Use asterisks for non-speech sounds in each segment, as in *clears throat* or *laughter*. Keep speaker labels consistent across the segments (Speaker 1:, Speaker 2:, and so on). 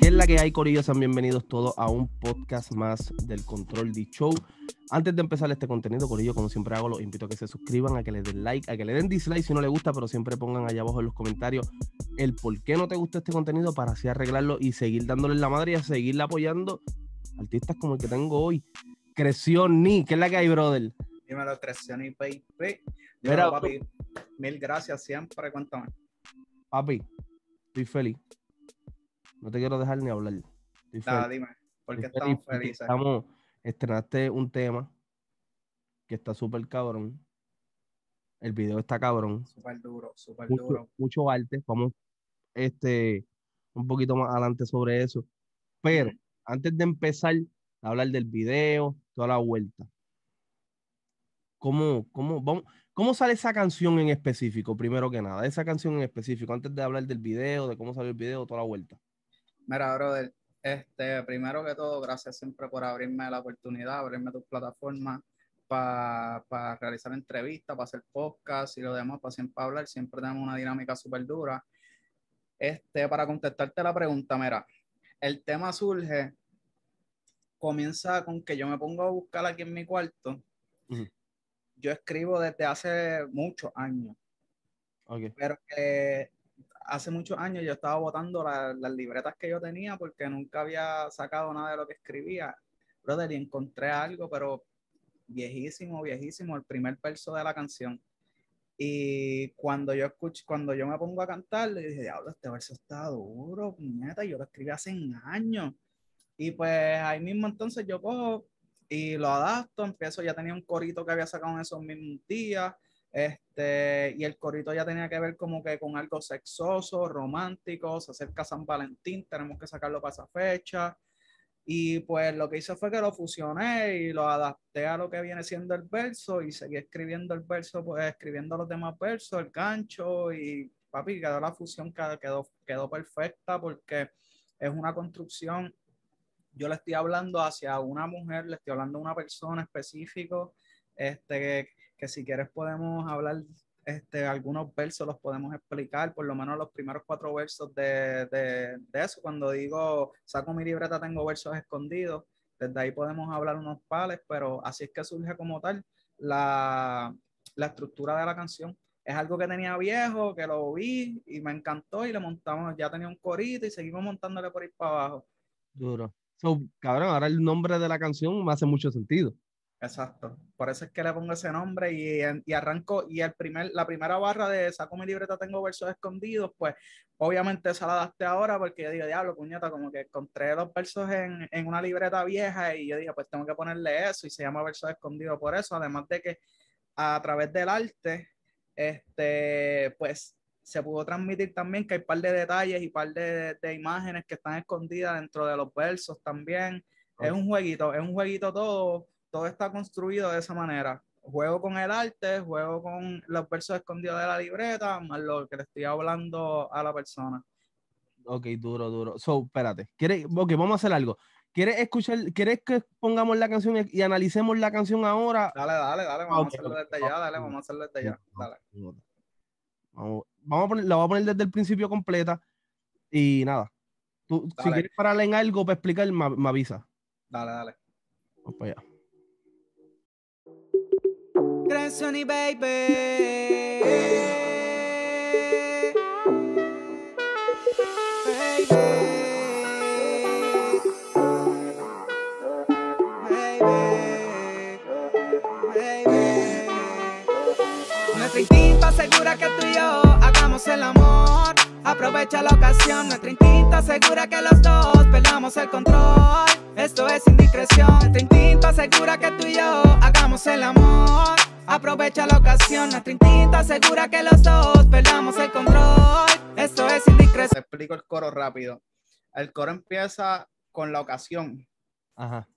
Speaker 1: ¿Qué es la que hay, Corillo? Sean bienvenidos todos a un podcast más del Control D Show. Antes de empezar este contenido, Corillo, como siempre hago, los invito a que se suscriban, a que le den like, a que le den dislike si no les gusta, pero siempre pongan allá abajo en los comentarios el por qué no te gusta este contenido para así arreglarlo y seguir dándole la madre y a seguirle apoyando artistas como el que tengo hoy. Creció Ni, ¿qué es la que hay, brother?
Speaker 2: Dímelo, Creció Ni, papi, mil gracias siempre, cuéntame.
Speaker 1: Papi, estoy feliz. No te quiero dejar ni hablar. dime, porque estamos felices. estrenaste un tema que está súper cabrón. El video está cabrón.
Speaker 2: Súper duro, súper duro.
Speaker 1: Mucho arte. Vamos este, un poquito más adelante sobre eso. Pero antes de empezar a hablar del video, toda la vuelta. ¿Cómo, cómo, vamos, ¿Cómo sale esa canción en específico, primero que nada? Esa canción en específico, antes de hablar del video, de cómo salió el video, toda la vuelta.
Speaker 2: Mira, brother, este, primero que todo, gracias siempre por abrirme la oportunidad, abrirme tu plataforma para realizar entrevistas, para hacer podcasts y lo demás, para siempre hablar. Siempre tenemos una dinámica súper dura. Este, para contestarte la pregunta, mira, el tema surge, comienza con que yo me pongo a buscar aquí en mi cuarto yo escribo desde hace muchos años. Pero que hace muchos años yo estaba botando las libretas que yo tenía porque nunca había sacado nada de lo que escribía. Brother, y encontré algo, pero viejísimo, viejísimo, el primer verso de la canción. Y cuando yo escucho, cuando yo me pongo a cantar, le dije, diablo, este verso está duro, puñeta, yo lo escribí hace años. Y pues ahí mismo entonces yo cojo, y lo adapto, empiezo, ya tenía un corito que había sacado en esos mismos días, este, y el corito ya tenía que ver como que con algo sexoso, romántico, se acerca San Valentín, tenemos que sacarlo para esa fecha, y pues lo que hice fue que lo fusioné y lo adapté a lo que viene siendo el verso, y seguí escribiendo el verso, pues escribiendo los demás versos, el gancho, y papi, quedó la fusión, quedó, quedó perfecta porque es una construcción yo le estoy hablando hacia una mujer, le estoy hablando a una persona específico, este, que, si quieres podemos hablar este, algunos versos los podemos explicar, por lo menos los primeros cuatro versos de, de, de, eso. Cuando digo saco mi libreta, tengo versos escondidos, desde ahí podemos hablar unos pales, pero así es que surge como tal la, la estructura de la canción. Es algo que tenía viejo, que lo vi y me encantó y le montamos, ya tenía un corito y seguimos montándole por ir para abajo.
Speaker 1: Duro cabrón, ahora el nombre de la canción me hace mucho sentido. Exacto.
Speaker 2: Por eso es que le pongo ese nombre y, y arranco. Y el primer, la primera barra de saco mi libreta, tengo versos escondidos, pues obviamente esa la daste ahora porque yo digo, diablo, puñeta, como que encontré dos versos en, en una libreta vieja y yo digo, pues tengo que ponerle eso y se llama versos escondidos por eso. Además de que a través del arte, este, pues se pudo transmitir también que hay un par de detalles y un par de, imágenes que están escondidas dentro de los versos también. Es un jueguito, es un jueguito todo, todo está construido de esa manera. Juego con el arte, juego con los versos escondidos de la libreta, más lo que le estoy hablando a la persona.
Speaker 1: Ok, duro, duro. So, espérate. Ok, vamos a hacer algo. ¿Quieres escuchar? ¿Quieres que pongamos la canción y, analicemos la canción ahora? Dale, dale, dale. Vamos a hacerlo
Speaker 2: desde dale, vamos a hacerlo desde Dale.
Speaker 1: Vamos la voy a poner desde el principio completa y nada. si quieres pararle en algo para explicar, me, avisa. Dale, dale. Vamos para allá.
Speaker 2: Sony baby. baby. segura que tú yo el amor. Aprovecha la ocasión, nuestra instinto asegura que los dos perdamos el control. Esto es indiscreción, nuestra instinto asegura que tú y yo hagamos el amor. Aprovecha la ocasión, nuestra instinto asegura que los dos perdamos el control. Esto es indiscreción. Te explico el coro rápido. El coro empieza con la ocasión. Ajá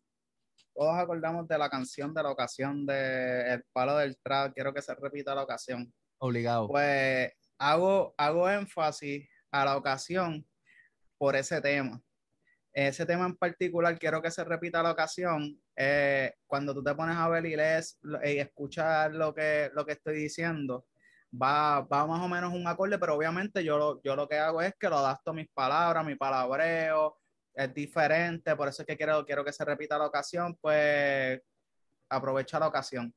Speaker 2: todos acordamos de la canción de la ocasión de El Palo del Trap, quiero que se repita la ocasión. Obligado. Pues hago, hago énfasis a la ocasión por ese tema. Ese tema en particular, quiero que se repita la ocasión. Eh, cuando tú te pones a ver y lees y lo que, lo que estoy diciendo, va, va más o menos un acorde, pero obviamente yo lo, yo lo que hago es que lo adapto a mis palabras, mi palabreo, es diferente, por eso es que quiero, quiero que se repita la ocasión, pues aprovecha la ocasión.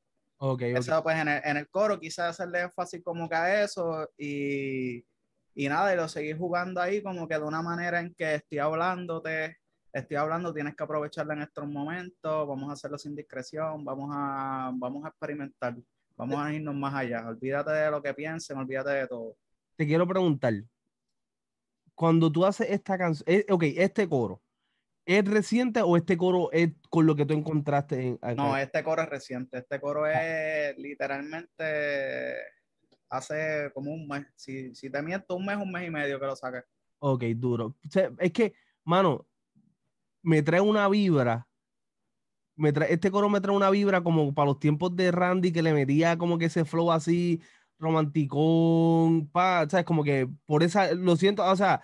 Speaker 2: Okay, sea, pues en el, coro quizás hacerle énfasis como que a eso y, nada, y lo seguí jugando ahí como que de una manera en que estoy hablándote, estoy hablando, tienes que aprovecharla en estos momentos, vamos a hacerlo sin discreción, vamos a, vamos a experimentar, vamos a irnos más allá, olvídate de lo
Speaker 1: que piensen, olvídate de todo. Te quiero preguntar, cuando tú haces esta canción, eh, ok, este coro, ¿Es reciente o este coro es con lo que tú encontraste? No, este
Speaker 2: coro es reciente. Este coro ah. es literalmente hace como un mes. Si, si te miento, un mes, un mes y medio que lo saqué.
Speaker 1: Ok, duro. es que, mano, me trae una vibra. Me este coro me trae una vibra como para los tiempos de Randy que le metía como que ese flow así romanticón, pa, ¿sabes? Como que por esa, lo siento, o sea,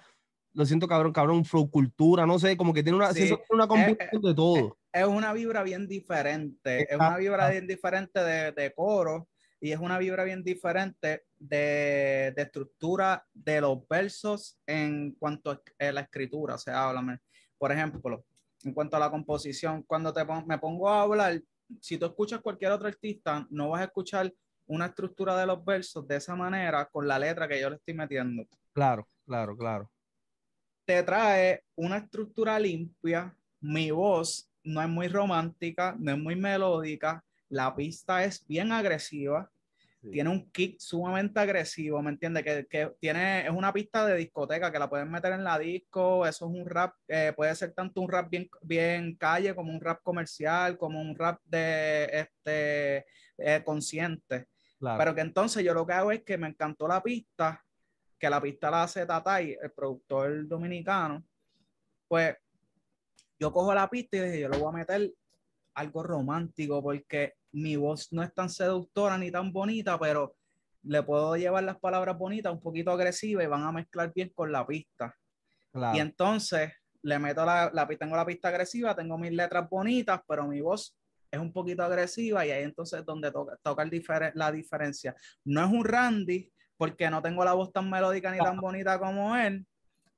Speaker 1: lo siento cabrón, cabrón, flow cultura, no sé, como que tiene una, una eh, combinación de eh, todo.
Speaker 2: Es, una vibra bien diferente, es una vibra bien diferente de, coro y es una vibra bien diferente de, estructura de los versos en cuanto a eh, la escritura, o sea, háblame. Por ejemplo, en cuanto a la composición, cuando te me pongo a hablar, si tú escuchas cualquier otro artista, no vas a escuchar una estructura de los versos de esa manera con la letra que yo le estoy metiendo.
Speaker 1: Claro, claro, claro
Speaker 2: trae una estructura limpia, mi voz no es muy romántica, no es muy melódica, la pista es bien agresiva, tiene un kick sumamente agresivo, ¿me entiendes? Que, que, tiene, es una pista de discoteca que la pueden meter en la disco, eso es un rap, eh, puede ser tanto un rap bien, bien calle como un rap comercial, como un rap de este, eh, consciente. Claro. Pero que entonces yo lo que hago es que me encantó la pista, que la pista la hace Tatay, el productor dominicano, pues yo cojo la pista y dije, yo le voy a meter algo romántico porque mi voz no es tan seductora ni tan bonita, pero le puedo llevar las palabras bonitas, un poquito agresivas y van a mezclar bien con la pista. Y entonces le meto la, pista, tengo la pista agresiva, tengo mis letras bonitas, pero mi voz es un poquito agresiva y ahí entonces donde toca, toca la diferencia. No es un Randy, porque no tengo la voz tan melódica ni tan bonita como él,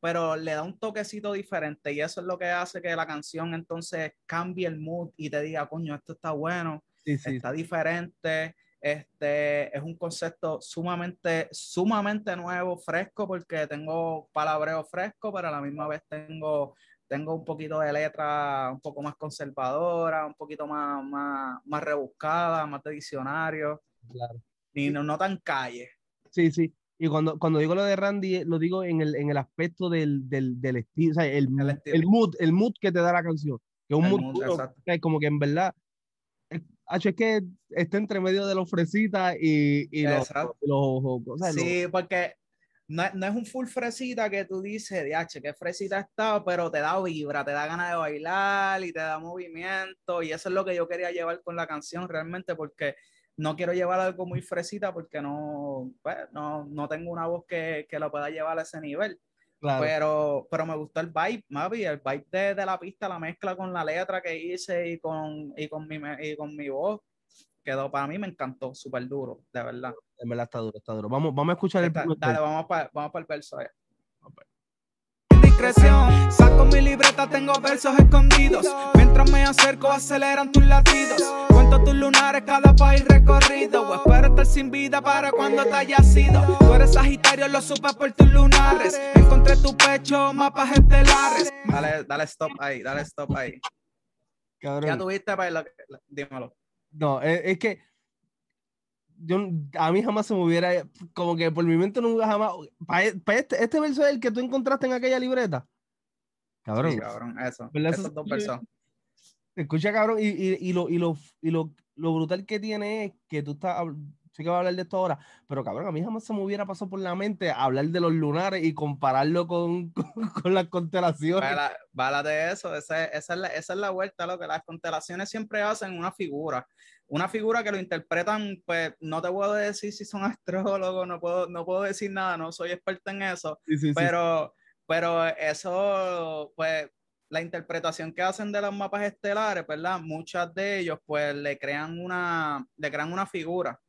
Speaker 2: pero le da un toquecito diferente y eso es lo que hace que la canción entonces cambie el mood y te diga, coño, esto está bueno, está diferente, este es un concepto sumamente, sumamente nuevo, fresco, porque tengo palabreo fresco, pero a la misma vez tengo tengo un poquito de letra un poco más conservadora, un poquito más, más, más rebuscada, más de diccionario, claro. ni no, no tan calle.
Speaker 1: Sí, sí. Y cuando, cuando digo lo de Randy, eh, lo digo en el, en el aspecto del, del, del estilo, o sea, el, el, mood, el mood que te da la canción. Que es un mood, que como que en verdad, es, es que está entre medio de los fresitas y, y los, los, Sí,
Speaker 2: porque no, no, es un full fresita que tú dices, h qué fresita está, pero te da vibra, te da ganas de bailar y te da movimiento. Y eso es lo que yo quería llevar con la canción realmente, porque no quiero llevar algo muy fresita porque pues, no, no, tengo una voz que, que, lo pueda llevar a ese nivel. Pero, pero me gustó el vibe, Mavi, el vibe de, la pista, la mezcla con la letra que hice y con, con, mi, con mi voz. Quedó para mí, me encantó, súper duro, de verdad.
Speaker 1: verdad está duro, está duro. Vamos, vamos a escuchar el Dale, vamos para vamos el verso. Discreción,
Speaker 2: saco mi tengo versos escondidos. Mientras me acerco, aceleran tus latidos. Cuento tus lunares, cada país recorrido. O espero estar sin vida para cuando te haya sido. Tú eres Sagitario, lo supe por tus lunares. Encontré tu pecho, mapas estelares. Dale, dale stop ahí, dale stop ahí. Ya tuviste para el
Speaker 1: No, es, que yo, a mí jamás se me hubiera, como que por mi mente nunca jamás, e, este, este verso es el que tú encontraste en aquella libreta. Cabrón. cabrón, eso. Esas dos personas. Escucha, cabrón, y, y, y, lo, y, lo, y lo, brutal que tiene es que tú estás Sí que voy a hablar de esto ahora, pero cabrón, a mí jamás se me hubiera pasado por la mente hablar de los lunares y compararlo con, *laughs* con, las constelaciones. Bala,
Speaker 2: bala de eso, esa, es la, esa, es la, vuelta, lo que las constelaciones siempre hacen una figura, una figura que lo interpretan, pues no te puedo decir si son *laughs* astrólogos, no puedo, no puedo decir nada, no soy experta en eso, pero... Pero eso, pues, la interpretación que hacen de los mapas estelares, ¿verdad? Muchas de ellos, pues, le crean una, le crean una figura.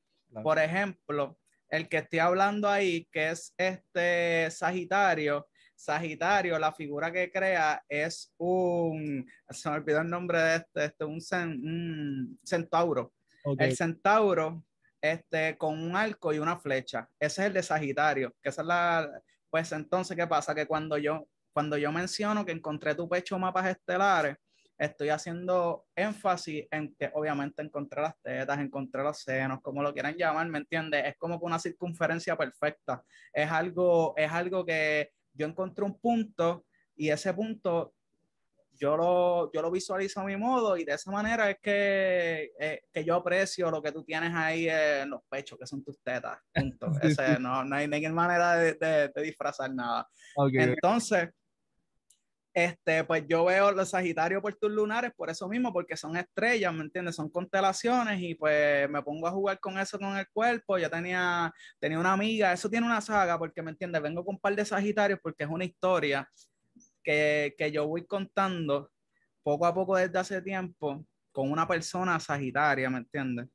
Speaker 2: Por ejemplo, el que estoy hablando ahí, que es este Sagitario. Sagitario, la figura que crea es un, se me olvidó el nombre de este, este un, centauro. El centauro, este, con un arco y una flecha. Ese es el de Sagitario, que esa es la, pues entonces, ¿qué pasa? Que cuando yo, cuando yo menciono que encontré tu pecho mapas estelares, estoy haciendo énfasis en que obviamente encontré las tetas, encontré los senos, como lo quieran llamar, ¿me entiendes? Es como que una circunferencia perfecta. Es algo, es algo que yo encontré un punto y ese punto yo lo, visualizo a mi modo y de esa manera es que, eh, yo aprecio lo que tú tienes ahí eh, en los pechos, que son tus tetas. Punto. *laughs* No, no, hay ninguna manera de, de, disfrazar nada. Entonces, este, pues yo veo los Sagitario por tus lunares por eso mismo, porque son estrellas, ¿me entiendes? Son constelaciones y pues me pongo a jugar con eso, con el cuerpo. Yo tenía, tenía una amiga, eso tiene una saga, porque, ¿me entiendes? Vengo con un par de Sagitarios porque es una historia que, que yo voy contando poco a poco desde hace tiempo con una persona sagitaria, ¿me entiendes?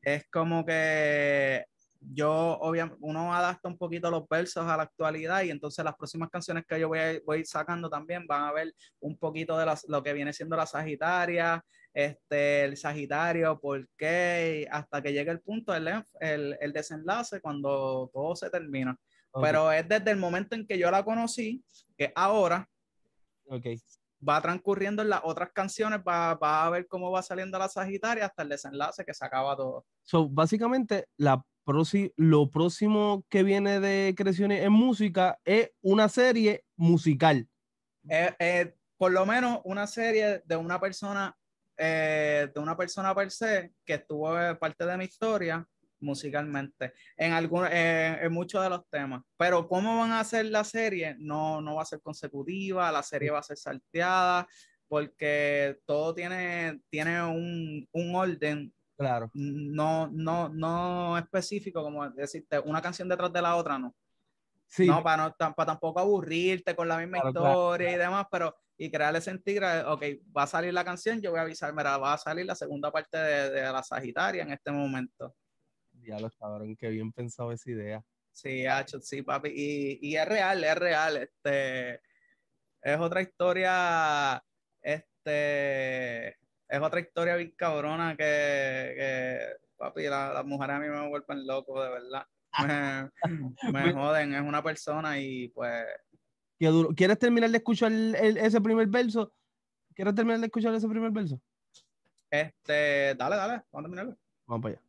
Speaker 2: Es como que yo, obviamente, uno adapta un poquito los versos a la actualidad y entonces las próximas canciones que yo voy voy sacando también van a ver un poquito de lo que viene siendo la Sagitaria, este, el Sagitario, por qué, hasta que llegue el punto, el, el, desenlace, cuando todo se termina. Pero es desde el momento en que yo la conocí, que ahora, Okay. Va transcurriendo en las otras canciones, va, a ver cómo va saliendo la Sagitaria hasta el desenlace que se acaba todo.
Speaker 1: básicamente, la lo próximo que viene de Creaciones en Música es una serie musical.
Speaker 2: Eh, eh por lo menos una serie de una persona, eh, de una persona per se, que estuvo eh, parte de mi historia, musicalmente en, algunos eh, en muchos de los temas. Pero cómo van a hacer la serie, no, no va a ser consecutiva, la serie va a ser salteada, porque todo tiene, tiene un, orden Claro. No, no, no específico, como decirte, una canción detrás de la otra, no. Sí. No, para, no, para tampoco aburrirte con la misma historia y demás, pero y crearle sentido ok, va a salir la canción, yo voy a avisar, va a salir la segunda
Speaker 1: parte de, de
Speaker 2: la Sagitaria en
Speaker 1: este momento. Ya lo cabrón, qué bien pensado esa idea.
Speaker 2: Sí, hacho sí, papi. Y, es real, es real. Este, es otra historia, este, es otra historia bien cabrona que, papi, las mujeres a mí me vuelven loco, de verdad.
Speaker 1: *laughs* Me,
Speaker 2: joden, es una persona y pues...
Speaker 1: Qué duro. ¿Quieres terminar de escuchar ese primer verso? ¿Quieres terminar de escuchar ese primer verso?
Speaker 2: Este, dale, dale, vamos a terminarlo. Vamos para allá.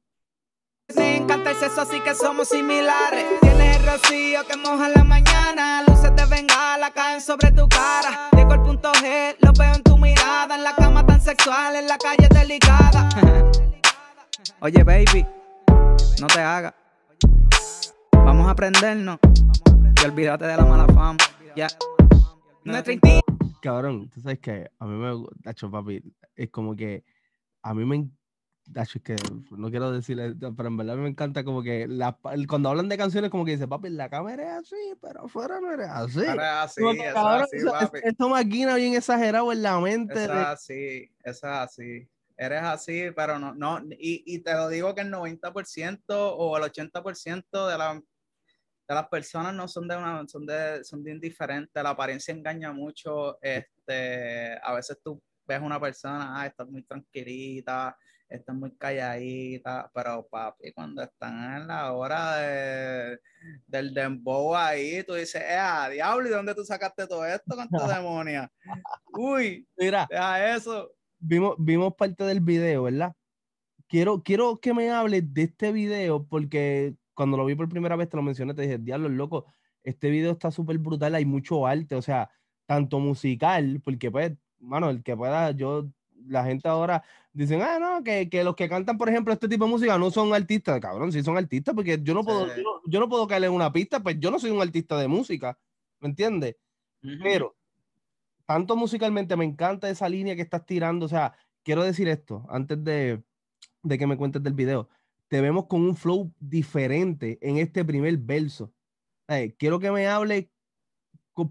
Speaker 2: Me encanta el sexo, así que somos similares. Tienes el rocío que moja la mañana. Luces de bengala caen sobre tu cara. Llego al punto G, lo veo en tu mirada. En la cama tan sexual, en la calle delicada. *laughs* Oye, baby, no te hagas.
Speaker 1: Vamos a aprendernos. Y olvídate de la mala fama. Ya. Cabrón, tú sabes que a mí me gusta, papi. Es como que a mí me encanta que pues, no quiero decirle, pero en verdad me encanta como que cuando hablan de canciones, como que dice, papi, la cámara es así, pero afuera no eres así. así, así, papi. Esto maquina bien exagerado en la mente. Es
Speaker 2: así, es así. Eres así, pero no, no, y, te lo digo que el 90% o el 80% de, la, de las personas no son de una, son de, son de indiferente, la apariencia engaña mucho, este, a veces tú ves una persona, ah, está muy tranquilita, están muy calladitas, pero papi, cuando están en la hora de, del dembow ahí, tú dices, eh, diablo, ¿y dónde tú sacaste todo esto, con tu *laughs*
Speaker 1: demonia? Uy, mira, eso. Vimos, vimos parte del video, ¿verdad? Quiero, quiero que me hables de este video porque cuando lo vi por primera vez te lo mencioné, te dije, diablo, loco, este video está súper brutal, hay mucho arte, o sea, tanto musical, porque pues, mano, el que pueda, yo la gente ahora dicen, ah, no, que, que, los que cantan, por ejemplo, este tipo de música no son artistas, cabrón, sí son artistas, porque yo no puedo, yo, puedo caer en una pista, pues yo no soy un artista de música, ¿me entiendes? Pero, tanto musicalmente, me encanta esa línea que estás tirando, o sea, quiero decir esto, antes de, que me cuentes del video, te vemos con un flow diferente en este primer verso. Eh, quiero que me hable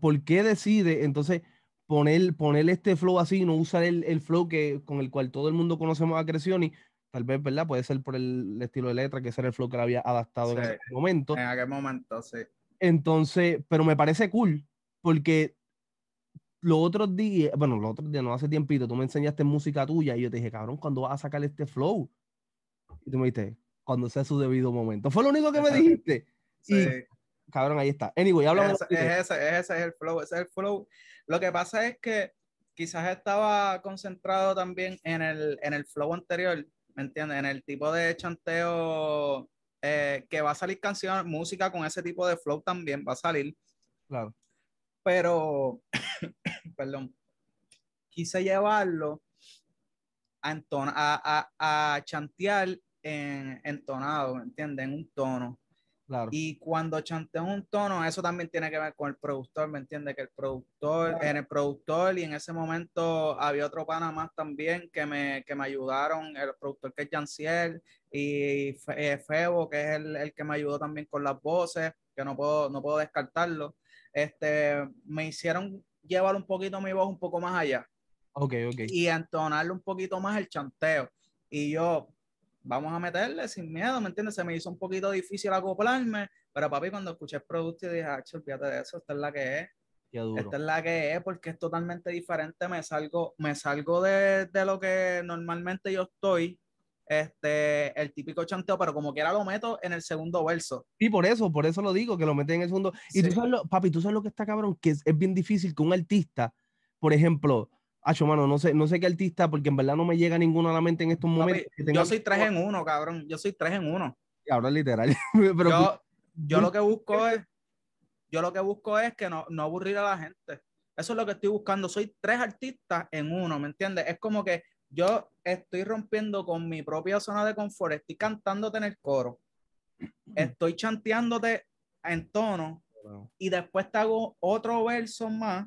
Speaker 1: por qué decide, entonces poner, este flow así, no usar el, el, flow que, con el cual todo el mundo conocemos a y tal vez, ¿verdad? Puede ser por el estilo de letra, que ese era el flow que había adaptado en ese momento. En aquel momento, sí. Entonces, pero me parece cool, porque los otros días, bueno, los otros días, no hace tiempito, tú me enseñaste música tuya y yo te dije, cabrón, ¿cuándo vas a sacar este flow? Y tú me dijiste, cuando sea su debido momento. Fue lo único que me dijiste. Sí. Y, cabrón, ahí está. Anyway, hablamos. es
Speaker 2: ese, es el flow, ese es el flow. Lo que pasa es que quizás estaba concentrado también en el, flow anterior, ¿me entiendes? En el tipo de chanteo eh, que va a salir canción, música con ese tipo de flow también va a salir. Claro. Pero, *coughs* perdón, quise llevarlo a, a, chantear en, entonado, ¿me entiendes? En un tono. Y cuando chanteo un tono, eso también tiene que ver con el productor, ¿me entiendes? Que el productor, en el productor y en ese momento había otro pana más también que me, me ayudaron, el productor que es Janciel y eh, Febo, que es el, que me ayudó también con las voces, que no puedo, no puedo descartarlo. Este, me hicieron llevar un poquito mi voz un poco más allá. Ok, okay. Y entonarle un poquito más el chanteo. Y yo, vamos a meterle sin miedo, ¿me entiendes? Se me hizo un poquito difícil acoplarme, pero papi, cuando escuché el producto dije, ah, olvídate de eso, esta es la que es. Esta es la que es porque es totalmente diferente, me salgo, me salgo de, lo que normalmente yo estoy, este, el típico chanteo, pero como quiera lo meto en el segundo verso.
Speaker 1: Y por eso, por eso lo digo, que lo mete en el segundo. Y tú sabes, lo, papi, tú sabes lo que está cabrón, que es, es bien difícil que un artista, por ejemplo, Acho, mano, no sé, no sé qué artista, porque en verdad no me llega ninguno a la mente en estos momentos. yo soy tres en uno, cabrón. Yo soy tres en uno. Ahora literal. *laughs* Pero, yo, lo que
Speaker 2: busco es, yo lo que busco es que no, no aburrir a la gente. Eso es lo que estoy buscando. Soy tres artistas en uno, ¿me entiendes? Es como que yo estoy rompiendo con mi propia zona de confort. Estoy cantándote en el coro. *clears throat* Estoy chanteándote en tono. Y después te hago otro verso más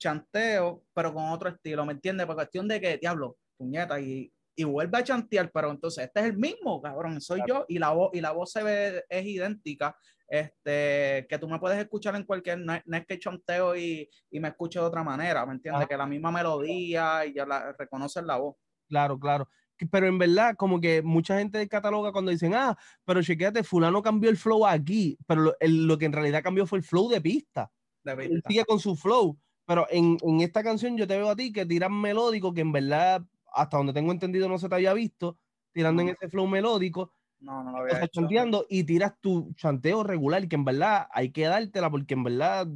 Speaker 2: chanteo, pero con otro estilo, ¿me entiendes? Por cuestión de que, diablo, puñeta, y, y vuelve a chantear, pero entonces este es el mismo, cabrón, soy yo, y la voz, y la voz se ve, es idéntica, este, que tú me puedes escuchar en cualquier, no, es que chanteo y, y, me escuche de otra manera, ¿me entiendes? Que la misma melodía y ya la reconoces la voz.
Speaker 1: Claro, claro. Pero en verdad, como que mucha gente cataloga cuando dicen, ah, pero chequéate, fulano cambió el flow aquí, pero lo, que en realidad cambió fue el flow de pista. De pista. sigue con su flow, pero en, en, esta canción yo te veo a ti que tiras melódico, que en verdad, hasta donde tengo entendido, no se te había visto, tirando en ese flow melódico. No, no lo había hecho. chanteando y tiras tu chanteo regular, que en verdad hay que dártela, porque en verdad,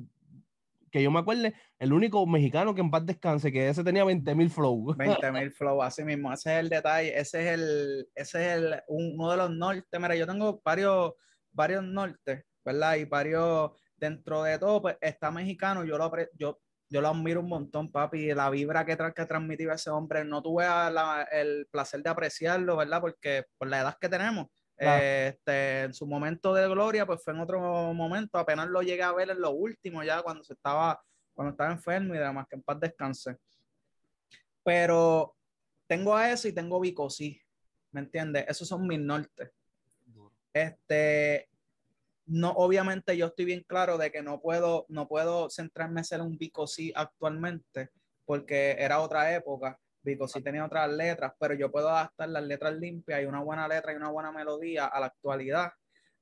Speaker 1: que yo me acuerde, el único mexicano que en paz descanse, que ese tenía 20.000 mil flow. 20 *laughs* flow, así mismo, ese es el detalle, ese es
Speaker 2: el, ese es el, uno de los norte. Mira, yo tengo varios, varios nortes, ¿verdad? Y varios, dentro de todo, pues está mexicano, yo lo, yo yo lo admiro un montón, papi. La vibra que, tra que ese hombre, no tuve el placer de apreciarlo, ¿verdad? Porque por la edad que tenemos, este, en su momento de gloria, pues fue en otro momento. Apenas lo llegué a ver en lo último, ya cuando se estaba, cuando estaba enfermo y demás, que en paz descanse. Pero tengo a eso y tengo Bicosí, ¿me entiendes? Esos son mis nortes. Este, no, obviamente yo estoy bien claro de que no puedo, no puedo centrarme en ser un Vico sí actualmente, porque era otra época, Vico sí tenía otras letras, pero yo puedo adaptar las letras limpias y una buena letra y una buena melodía a la actualidad,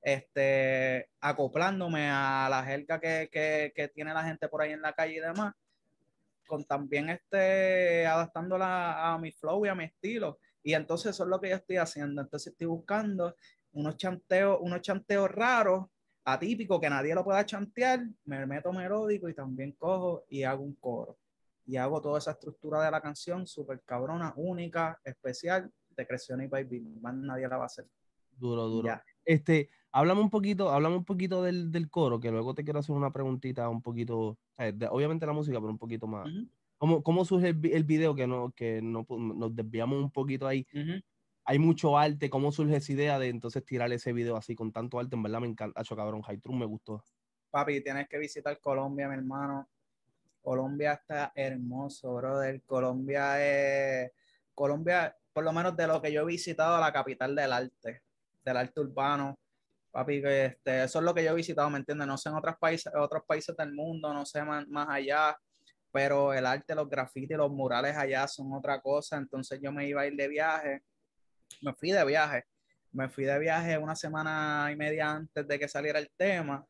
Speaker 2: este, acoplándome a la jerga que, que, tiene la gente por ahí en la calle y demás, con también este, adaptándola a mi flow y a mi estilo. Y entonces eso es lo que yo estoy haciendo. Entonces estoy buscando unos chanteos, unos chanteos raros atípico que nadie lo pueda chantear, me meto melódico y también cojo y hago un coro. Y hago toda esa estructura de la canción súper cabrona, única, especial, de Creción y Baby. Más nadie la va a hacer.
Speaker 1: Duro, duro. Ya. Este, háblame un poquito, háblame un poquito del, del, coro, que luego te quiero hacer una preguntita un poquito, eh, obviamente la música, pero un poquito más. ¿Cómo, ¿Cómo, surge el, video que, no, que no, nos desviamos un poquito ahí? hay mucho arte. ¿Cómo surge esa idea de entonces tirar ese video así con tanto arte? En verdad me encanta, cabrón, Haitrun me gustó.
Speaker 2: Papi, tienes que visitar Colombia, mi hermano. Colombia está hermoso, brother. Colombia es. Colombia, por lo menos de lo que yo he visitado, la capital del arte, del arte urbano. Papi, este, eso es lo que yo he visitado, ¿me entiendes? No sé en otros países, otros países del mundo, no sé más, más allá, pero el arte, los grafitis, los murales allá son otra cosa. Entonces yo me iba a ir de viaje me fui de viaje. Me fui de viaje una semana y media antes de que saliera el tema.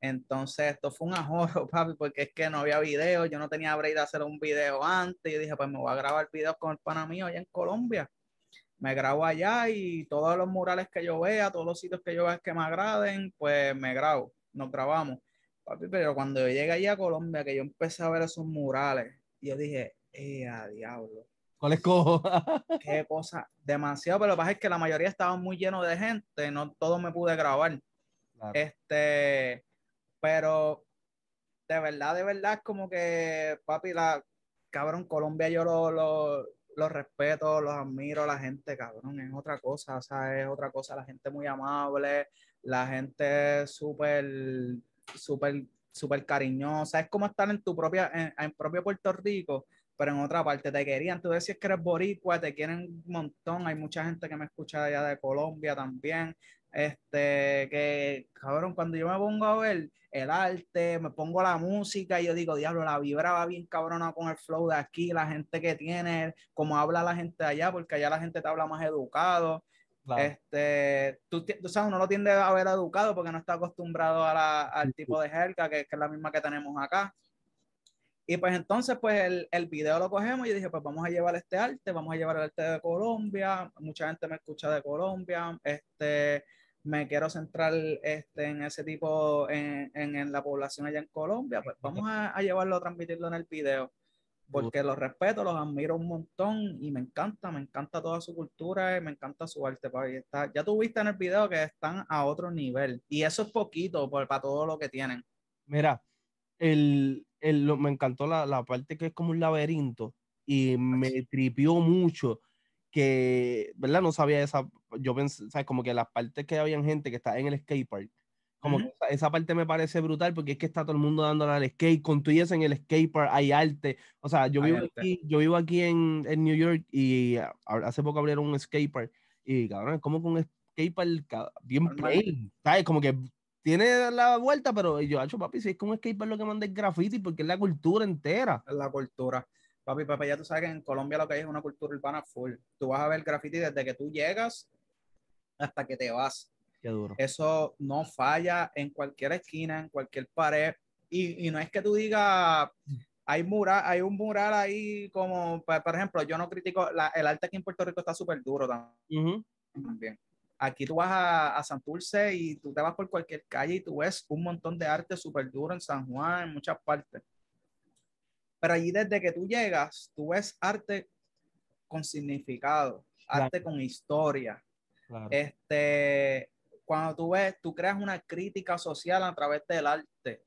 Speaker 2: Entonces, esto fue un ahorro *laughs* papi, porque es que no había video. Yo no tenía break de hacer un video antes. Yo dije, pues me voy a grabar videos con el pana mío allá en Colombia. Me grabo allá y todos los murales que yo vea, todos los sitios que yo vea que me agraden, pues me grabo. Nos grabamos. Papi, pero cuando yo llegué allá a Colombia, que yo empecé a ver esos murales, yo dije, eh, a diablo
Speaker 1: cojo. *laughs*
Speaker 2: Qué cosa, demasiado, pero lo que pasa es que la mayoría estaba muy lleno de gente, no todo me pude grabar. Este, pero de verdad, de verdad, como que, papi, la cabrón, Colombia, yo lo, lo, lo respeto, los admiro, la gente, cabrón, es otra cosa, o sea, es otra cosa, la gente muy amable, la gente súper, súper, súper cariñosa, es como estar en tu propia, en, en propio Puerto Rico, pero en otra parte te querían. Tú decías que eres boricua, te quieren un montón. Hay mucha gente que me escucha allá de Colombia también. Este, que cabrón, cuando yo me pongo a ver el arte, me pongo la música y yo digo, diablo, la vibra va bien cabrona con el flow de aquí, la gente que tiene, cómo habla la gente allá, porque allá la gente te habla más educado. Este, tú, sabes, uno lo tiende a ver educado porque no está acostumbrado a la, al tipo de jerga que, que es la misma que tenemos acá. Y pues entonces, pues el, el, video lo cogemos y dije, pues vamos a llevar este arte, vamos a llevar el arte de Colombia, mucha gente me escucha de Colombia, este, me quiero centrar este, en ese tipo, en, la población allá en Colombia, pues vamos a, llevarlo, a transmitirlo en el video, porque los respeto, los admiro un montón y me encanta, me encanta toda su cultura me encanta su arte. Pues, está, ya tuviste en el video que están a otro nivel y eso es poquito por, pues, para todo lo que tienen.
Speaker 1: Mira, el, me encantó la, la, parte que es como un laberinto y me tripió mucho que, ¿verdad? No sabía esa, yo pensé, ¿sabes? Como que las partes que habían gente que está en el skatepark, como que esa, parte me parece brutal porque es que está todo el mundo dándole al skate, con tu en el skatepark hay arte, o sea, yo vivo aquí, yo vivo aquí en, en, New York y hace poco abrieron un skatepark y cabrón, como con un skatepark bien plain, ¿sabes? Como que tiene la vuelta, pero yo, hecho papi, si es como que pues, lo que manda el graffiti, porque es la cultura entera. Es La
Speaker 2: cultura. Papi, papi, ya tú sabes que en Colombia lo que hay es una cultura urbana full. Tú vas a ver graffiti desde que tú llegas hasta que te vas. Qué duro. Eso no falla en cualquier esquina, en cualquier pared. Y, no es que tú digas, hay, hay un mural ahí como, por ejemplo, yo no critico, el arte aquí en Puerto Rico está súper duro también. también. Aquí tú vas a, a, Santurce y tú te vas por cualquier calle y tú ves un montón de arte súper duro en San Juan, en muchas partes. Pero allí desde que tú llegas, tú ves arte con significado, arte con historia. Este, cuando tú ves, tú creas una crítica social a través del arte.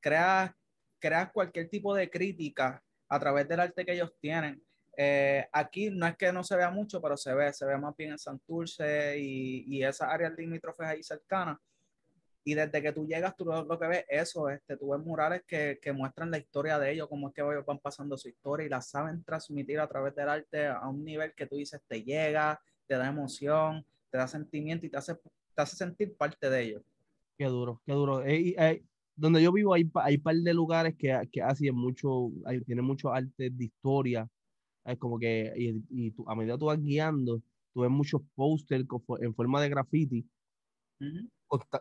Speaker 2: Creas, creas cualquier tipo de crítica a través del arte que ellos tienen. Eh, aquí no es que no se vea mucho, pero se ve, se ve más bien en Santurce y, y esas áreas limítrofes ahí cercanas. Y desde que tú llegas, tú lo, que ves eso, este, tú ves murales que, que, muestran la historia de ellos, cómo es que ellos van pasando su historia y la saben transmitir a través del arte a un nivel que tú dices, te llega, te da emoción, te da sentimiento y te hace, te hace sentir parte de ellos.
Speaker 1: Qué duro, qué duro. Eh, eh, donde yo vivo hay, hay un par de lugares que, que hacen mucho, tienen mucho arte de historia es como que, y, tú, a medida que tú vas guiando, tú ves muchos pósteres en forma de graffiti,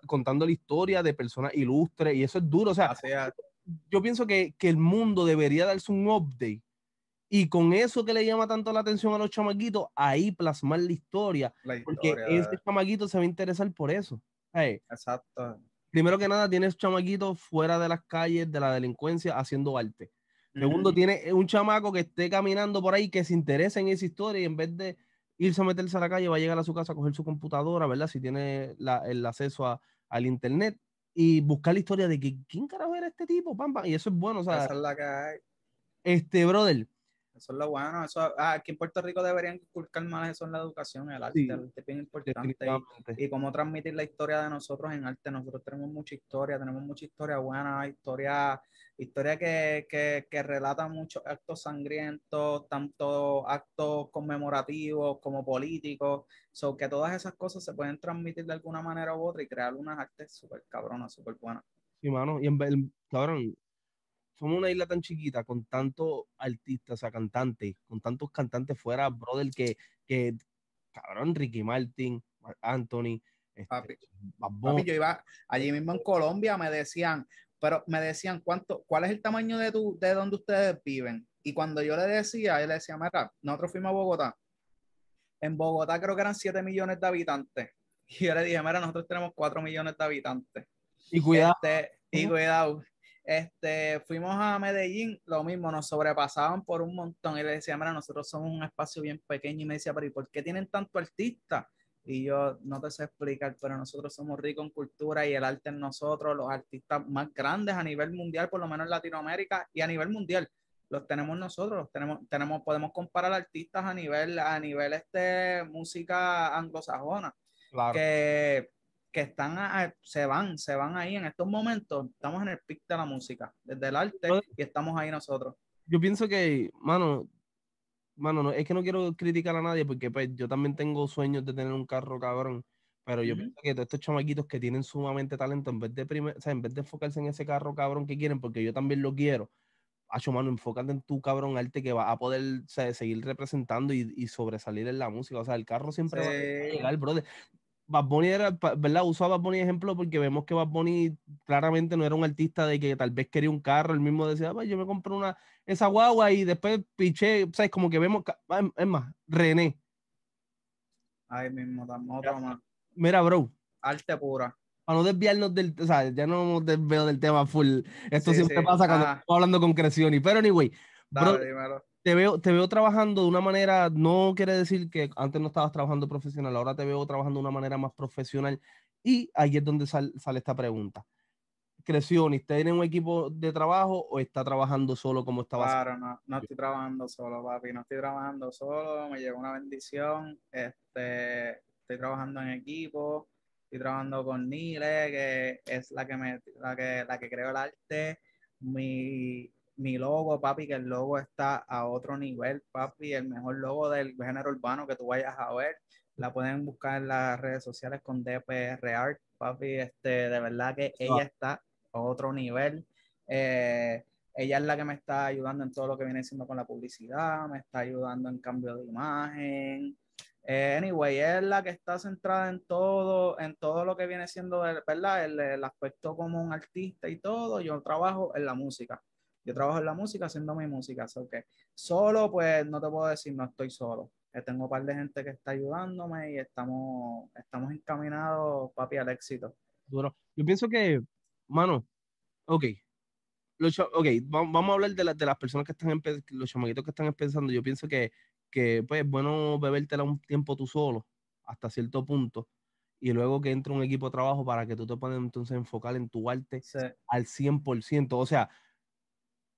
Speaker 1: contando la historia de personas ilustres, y eso es duro. O sea, sea yo pienso que, que, el mundo debería darse un update. Y con eso que le llama tanto la atención a los chamaquitos, ahí plasmar la historia. Porque ese chamaquito se va a interesar por eso. Exacto. Primero que nada, tienes chamaquitos fuera de las calles, de la delincuencia, haciendo arte. Segundo, tiene un chamaco que esté caminando por ahí que se interese en esa historia y en vez de irse a meterse a la calle va a llegar a su casa a coger su computadora, ¿verdad? Si tiene el acceso al internet y buscar la historia de que, quién carajo era este tipo, pam, Y eso es bueno, o sea. Esa es la que hay. Este, brother.
Speaker 2: Eso es lo bueno. Eso, ah, aquí en Puerto Rico deberían inculcar más eso en la educación, el arte, el arte bien importante. Y, y, cómo transmitir la historia de nosotros en arte. Nosotros tenemos mucha historia, tenemos mucha historia buena, historia historia que, que, que relata muchos actos sangrientos, tanto actos conmemorativos como políticos, so que todas esas cosas se pueden transmitir de alguna manera u otra y crear unas artes súper cabronas, súper buenas.
Speaker 1: Sí, mano, y en, el, cabrón, somos una isla tan chiquita, con tantos artistas, o sea, cantantes, con tantos cantantes fuera, brother, que, que cabrón, Ricky Martin, Anthony, este, papi, yo iba allí mismo en
Speaker 2: Colombia, me decían, pero me decían, ¿cuánto, ¿cuál es el tamaño de, tu, de donde ustedes viven? Y cuando yo le decía, él le decía, mira, nosotros fuimos a Bogotá. En Bogotá creo que eran 7 millones de habitantes. *laughs* Y yo le dije, mira, nosotros tenemos 4 millones de habitantes. Y cuidado. Este, y cuidado. Este, fuimos a Medellín, lo mismo, nos sobrepasaban por un montón. Y le decía, mira, nosotros somos un espacio bien pequeño. Y me decía, pero ¿y por qué tienen tanto artista? y yo no te sé explicar, pero nosotros somos ricos en cultura y el arte en nosotros, los artistas más grandes a nivel mundial, por lo menos en Latinoamérica y a nivel mundial, los tenemos nosotros, los tenemos, tenemos, podemos comparar artistas a nivel, a nivel este, música anglosajona, claro. que, que están, se van, se van ahí en estos momentos, estamos en el pic de la música, desde el arte, y estamos ahí nosotros.
Speaker 1: Yo pienso que, mano, mano, no, es que no quiero criticar a nadie porque pues, yo también tengo sueños de tener un carro cabrón. Pero yo pienso que estos chamaquitos que tienen sumamente talento, en vez de en vez de enfocarse en ese carro cabrón que quieren, porque yo también lo quiero, Hacho, mano, enfócate en tu cabrón arte que va a poder seguir representando y, y, sobresalir en la música. O sea, el carro siempre va a llegar, brother. Bad era, ¿verdad? Uso a Bad ejemplo porque vemos que Bad claramente no era un artista de que tal vez quería un carro, él mismo decía, pues yo me compro una, esa guagua y después piché, ¿sabes? Como que vemos, ah, em, es más, René.
Speaker 2: Ahí mismo, también. Mira, bro. Arte pura.
Speaker 1: Para no desviarnos del, o sea, ya no desveo del tema full. Esto siempre pasa cuando ah. estamos hablando con Crecioni. Pero anyway, te, veo, te veo trabajando de una manera, no quiere decir que antes no estabas trabajando profesional, ahora te veo trabajando de una manera más profesional. Y ahí es donde sale esta pregunta. ¿usted en un equipo de trabajo o está trabajando solo como estaba? Claro, no,
Speaker 2: no estoy trabajando solo, papi, no estoy trabajando solo, me llegó una bendición, este, estoy trabajando en equipo, estoy trabajando con Nile, que es la que, me, la que, la que creo el arte, mi, mi logo, papi, que el logo está a otro nivel, papi, el mejor logo del género urbano que tú vayas a ver. La pueden buscar en las redes sociales con DPR Art, papi, este, de verdad que ella está a otro nivel. Eh, ella es la que me está ayudando en todo lo que viene siendo con la publicidad, me está ayudando en cambio de imagen. Eh, anyway, es la que está centrada en todo, en todo lo que viene siendo, ¿verdad? el aspecto como un artista y todo. Yo trabajo en la música. Yo trabajo en la música haciendo mi música, que solo, pues no te puedo decir, no estoy solo. Eh, tengo un par de gente que está ayudándome y estamos, estamos encaminados, papi, al éxito.
Speaker 1: Duro. Yo pienso que, mano, ok, ok, vamos a hablar de, de las personas que están, los chamaquitos que están empezando. Yo pienso que, que pues, es bueno bebértela un tiempo tú solo, hasta cierto punto, y luego que entre un equipo de trabajo para que tú te puedas entonces enfocar en tu arte al 100%. O sea,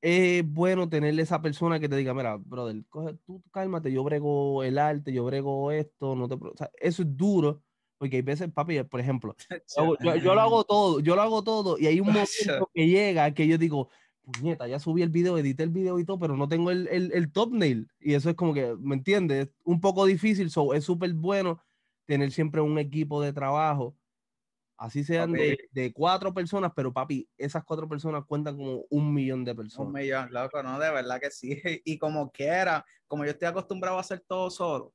Speaker 1: es bueno tenerle esa persona que te diga, mira, brother, coge, tú cálmate, yo brego el arte, yo brego esto, no te... eso es duro, porque hay veces, papi, por ejemplo, *laughs* yo, lo hago todo, yo lo hago todo, y hay un momento que llega que yo digo, puñeta, ya subí el video, edité el video y todo, pero no tengo el, el, el thumbnail, y eso es como que, ¿me entiendes? Es un poco difícil, es súper bueno tener siempre un equipo de trabajo Así sean de, cuatro personas, pero papi, esas cuatro personas cuentan como un millón de personas. Un
Speaker 2: millón, loco, no, de verdad que sí. *laughs* Y como quiera, como yo estoy acostumbrado a hacer todo solo,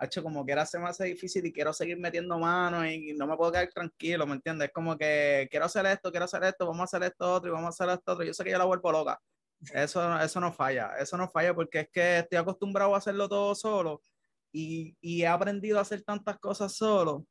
Speaker 2: hecho como quiera se me hace difícil y quiero seguir metiendo manos y no me puedo quedar tranquilo, ¿me entiendes? Es como que quiero hacer esto, quiero hacer esto, vamos a hacer esto otro y vamos a hacer esto otro. Yo sé que yo la vuelvo loca. *laughs* Eso, eso no falla, eso no falla porque es que estoy acostumbrado a hacerlo todo solo y, y he aprendido a hacer tantas cosas solo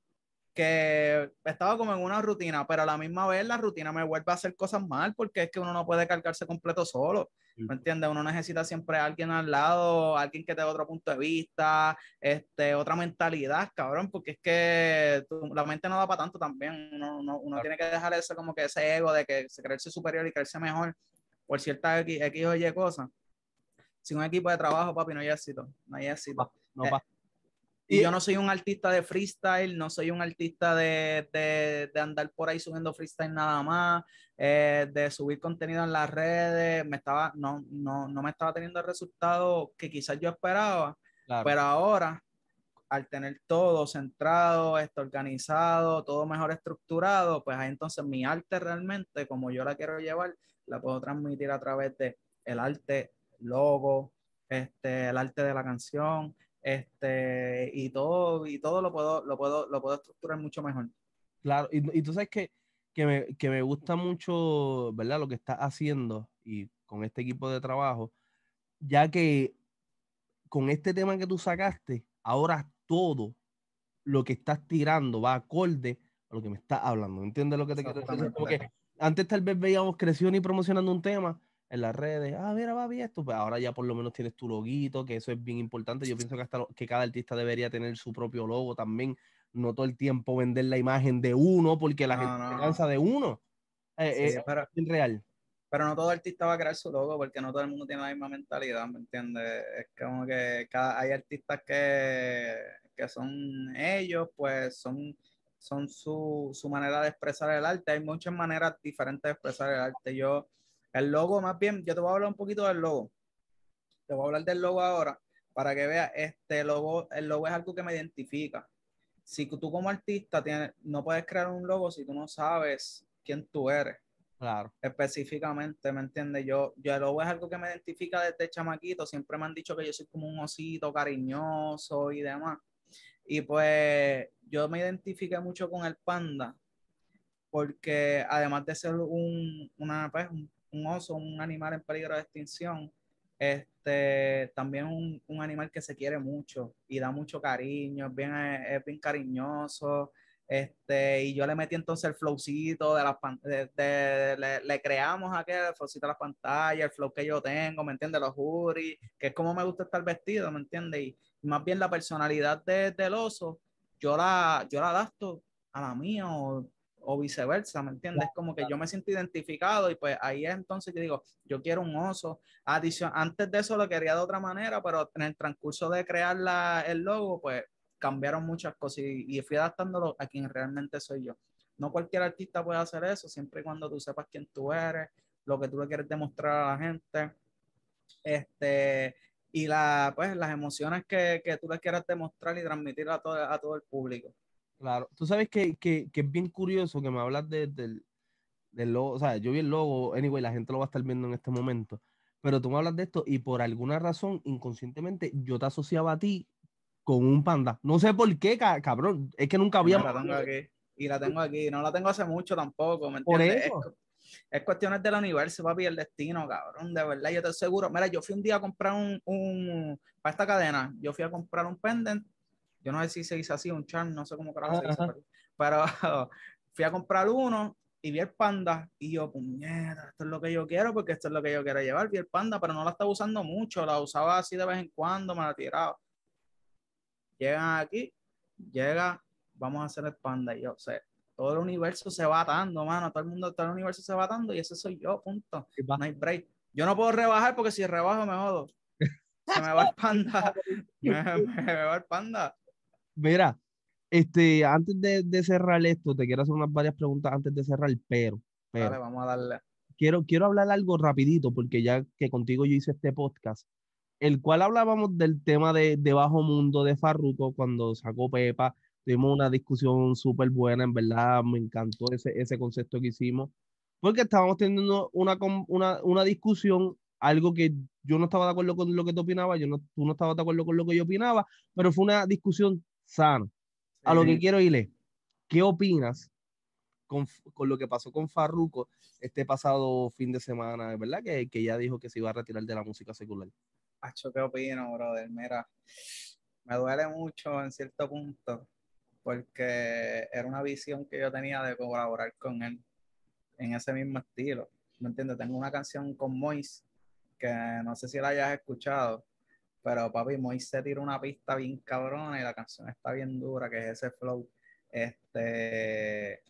Speaker 2: que estaba como en una rutina, pero a la misma vez la rutina me vuelve a hacer cosas mal porque es que uno no puede cargarse completo solo. ¿Me entiendes? Uno necesita siempre a alguien al lado, alguien que te dé otro punto de vista, este, otra mentalidad, cabrón, porque es que la mente no da para tanto también. Uno, tiene que dejar eso como que ese ego de que se creerse superior y creerse mejor por cierta X, X o Y cosas. Sin un equipo de trabajo, papi, no hay éxito. No hay éxito. No, eh, y yo no soy un artista de freestyle, no soy un artista de, de, de andar por ahí subiendo freestyle nada más, eh, de subir contenido en las redes, me estaba, no, no, no me estaba teniendo el resultado que quizás yo esperaba, pero ahora, al tener todo centrado, esto organizado, todo mejor estructurado, pues ahí entonces mi arte realmente, como yo la quiero llevar, la puedo transmitir a través de el arte, logo, este, el arte de la canción, este, y todo, y todo lo puedo, lo puedo, lo puedo estructurar mucho mejor.
Speaker 1: Claro, y, tú sabes que, que, me, que me gusta mucho, ¿verdad? Lo que estás haciendo y con este equipo de trabajo, ya que con este tema que tú sacaste, ahora todo lo que estás tirando va acorde a lo que me estás hablando. ¿Entiendes lo que te quiero decir? Porque antes tal vez veíamos creación y promocionando un tema, en las redes, ah, mira, va bien esto, pues ahora ya por lo menos tienes tu loguito, que eso es bien importante. Yo pienso que, hasta que cada artista debería tener su propio logo también, no todo el tiempo vender la imagen de uno, porque la gente se de uno. Eh, eh, es, real.
Speaker 2: Pero no todo artista va a crear su logo, porque no todo el mundo tiene la misma mentalidad, ¿me entiendes? Es como que hay artistas que, que son ellos, pues son son su, su manera de expresar el arte. Hay muchas maneras diferentes de expresar el arte. Yo, el logo, más bien, yo te voy a hablar un poquito del logo. Te voy a hablar del logo ahora para que veas, este logo, el logo es algo que me identifica. Si tú como artista no puedes crear un logo si tú no sabes quién tú eres. Claro. Específicamente, ¿me entiendes? Yo, yo el logo es algo que me identifica desde chamaquito. Siempre me han dicho que yo soy como un osito cariñoso y demás. Y pues yo me identifiqué mucho con el panda, porque además de ser un, una, pues, un un oso, un animal en peligro de extinción, este, también un, un animal que se quiere mucho y da mucho cariño, es bien, eh, bien cariñoso. Este, y yo le metí entonces el flowcito de las de, de, le, le, creamos aquel el flowcito de las pantallas, el flow que yo tengo, ¿me entiendes? Los juris, que es como me gusta estar vestido, ¿me entiendes? Y más bien la personalidad de, del oso, yo la, yo la adapto a la mía o o viceversa, ¿me entiendes? Es como que yo me siento identificado y pues ahí es entonces que digo, yo quiero un oso. antes de eso lo quería de otra manera, pero en el transcurso de crear la, el logo, pues cambiaron muchas cosas y, fui adaptándolo a quien realmente soy yo. No cualquier artista puede hacer eso, siempre y cuando tú sepas quién tú eres, lo que tú le quieres demostrar a la gente. Este, y la, pues, las emociones que, que tú le quieras demostrar y transmitir a todo el público.
Speaker 1: Claro, tú sabes que, que, que es bien curioso que me hablas de, del, logo, o sea, yo vi el logo, anyway, la gente lo va a estar viendo en este momento, pero tú me hablas de esto y por alguna razón, inconscientemente, yo te asociaba a ti con un panda. No sé por qué, cabrón, es que nunca había... Y la tengo
Speaker 2: aquí, y la tengo aquí, no la tengo hace mucho tampoco, ¿me entiendes? Por eso. Es, cuestiones del universo, papi, el destino, cabrón, de verdad, yo te aseguro. Mira, yo fui un día a comprar un, un para esta cadena, yo fui a comprar un pendant yo no sé si se dice así, un charm, no sé cómo carajo se dice. Pero, *laughs* fui a comprar uno y vi el panda y yo, puñeta, esto es lo que yo quiero porque esto es lo que yo quiero llevar. Vi el panda, pero no la estaba usando mucho, la usaba así de vez en cuando, me la tiraba. Llegan aquí, llega, vamos a hacer el panda. Y yo, o todo el universo se va atando, mano, todo el mundo, todo el universo se va atando y ese soy yo, punto. Night break. Yo no puedo rebajar porque si rebajo me jodo. *laughs* Se me va el panda. *laughs* me va el panda.
Speaker 1: Mira, este, antes de, cerrar esto, te quiero hacer unas varias preguntas antes de cerrar, pero. pero vamos a darle. Quiero, quiero hablar algo rapidito, porque ya que contigo yo hice este podcast, el cual hablábamos del tema de, Bajo Mundo de Farruko cuando sacó Pepa. Tuvimos una discusión súper buena, en verdad, me encantó ese, ese concepto que hicimos, porque estábamos teniendo una, una, discusión algo que yo no estaba de acuerdo con lo que tú opinabas, yo tú no estabas de acuerdo con lo que yo opinaba, pero fue una discusión San, A lo que quiero irle, ¿qué opinas con, lo que pasó con Farruko este pasado fin de semana? verdad que, ya dijo que se iba a retirar de la música secular.
Speaker 2: Acho, ¿qué opino, brother? Mira, me duele mucho en cierto punto porque era una visión que yo tenía de colaborar con él en ese mismo estilo. ¿Me entiendo, Tengo una canción con Mois que no sé si la hayas escuchado, pero papi, Moise tira una pista bien cabrona y la canción está bien dura, que es ese flow. Este.